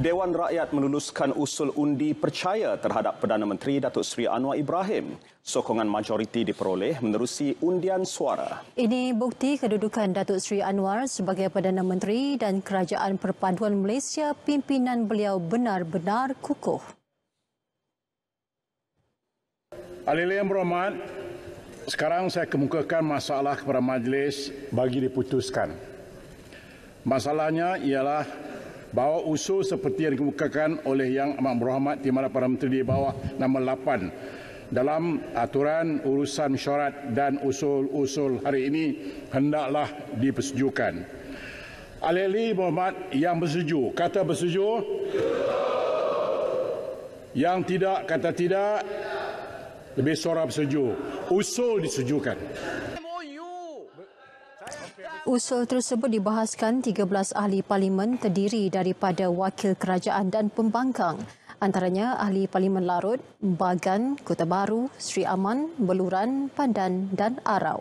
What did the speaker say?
Dewan Rakyat meluluskan usul undi percaya terhadap Perdana Menteri Datuk Seri Anwar Ibrahim. Sokongan majoriti diperoleh menerusi undian suara. Ini bukti kedudukan Datuk Seri Anwar sebagai Perdana Menteri dan Kerajaan Perpaduan Malaysia pimpinan beliau benar-benar kukuh. Alilah yang berhormat, sekarang saya kemukakan masalah kepada majlis bagi diputuskan. Masalahnya ialah Bawa usul seperti yang dikemukakan oleh Yang Amat Berhormat Timbalan Perdana Menteri di bawah nombor 8 dalam aturan urusan syarat dan usul-usul hari ini hendaklah dipersetujukan. ahli Muhammad yang bersetuju, kata bersetuju. Yang tidak kata tidak. Lebih suara bersetuju. Usul disetujukan. Usul tersebut dibahaskan 13 ahli parlimen terdiri daripada wakil kerajaan dan pembangkang antaranya ahli parlimen Larut, Bagan, Kota Baru, Sri Aman, Beluran, Pandan dan Arau.